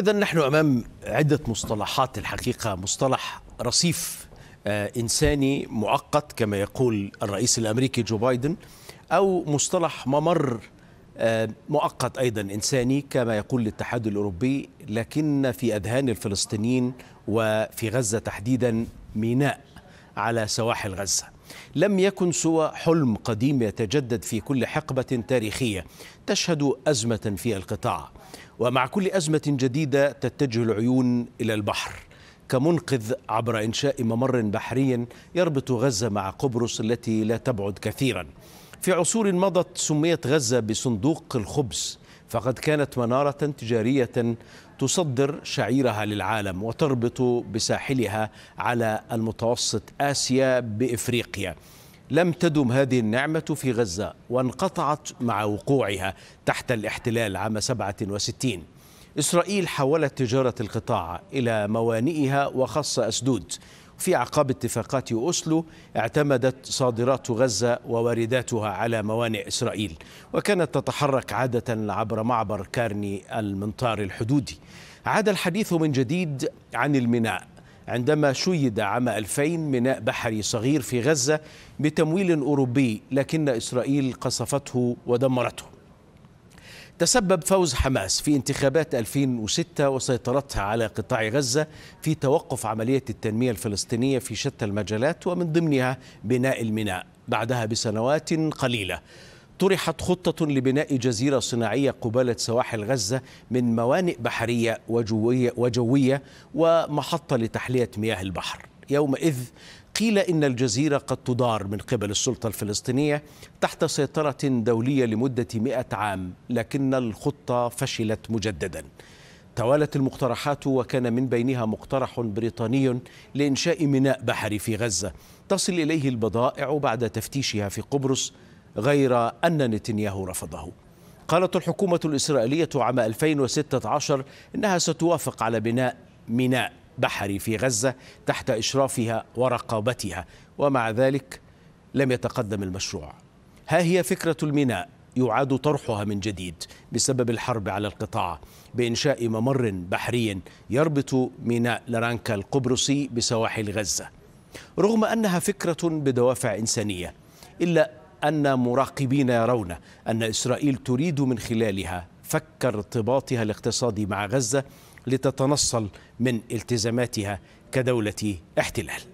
إذا نحن أمام عدة مصطلحات الحقيقة مصطلح رصيف آه، إنساني مؤقت كما يقول الرئيس الأمريكي جو بايدن أو مصطلح ممر آه، مؤقت أيضا إنساني كما يقول الاتحاد الأوروبي لكن في أذهان الفلسطينيين وفي غزة تحديدا ميناء على سواحل غزة لم يكن سوى حلم قديم يتجدد في كل حقبة تاريخية تشهد أزمة في القطاع ومع كل أزمة جديدة تتجه العيون إلى البحر كمنقذ عبر إنشاء ممر بحري يربط غزة مع قبرص التي لا تبعد كثيرا في عصور مضت سميت غزة بصندوق الخبز فقد كانت منارة تجارية تصدر شعيرها للعالم وتربط بساحلها على المتوسط آسيا بإفريقيا لم تدم هذه النعمة في غزة وانقطعت مع وقوعها تحت الاحتلال عام 67 إسرائيل حولت تجارة القطاع إلى موانئها وخاصة أسدود في أعقاب اتفاقات أوسلو اعتمدت صادرات غزة ووارداتها على موانئ إسرائيل وكانت تتحرك عادة عبر معبر كارني المنطار الحدودي عاد الحديث من جديد عن الميناء عندما شيد عام 2000 ميناء بحري صغير في غزة بتمويل أوروبي لكن إسرائيل قصفته ودمرته تسبب فوز حماس في انتخابات 2006 وسيطرتها على قطاع غزة في توقف عملية التنمية الفلسطينية في شتى المجالات ومن ضمنها بناء الميناء بعدها بسنوات قليلة طرحت خطة لبناء جزيرة صناعية قبالة سواحل غزة من موانئ بحرية وجوية, وجوية ومحطة لتحلية مياه البحر يومئذ قيل إن الجزيرة قد تدار من قبل السلطة الفلسطينية تحت سيطرة دولية لمدة مئة عام لكن الخطة فشلت مجددا توالت المقترحات وكان من بينها مقترح بريطاني لإنشاء ميناء بحري في غزة تصل إليه البضائع بعد تفتيشها في قبرص غير أن نتنياهو رفضه قالت الحكومة الإسرائيلية عام 2016 إنها ستوافق على بناء ميناء بحري في غزة تحت إشرافها ورقابتها ومع ذلك لم يتقدم المشروع ها هي فكرة الميناء يعاد طرحها من جديد بسبب الحرب على القطاع بإنشاء ممر بحري يربط ميناء لرانكا القبرصي بسواحل غزة رغم أنها فكرة بدوافع إنسانية إلا أن مراقبين يرون أن إسرائيل تريد من خلالها فك ارتباطها الاقتصادي مع غزة لتتنصل من التزاماتها كدولة احتلال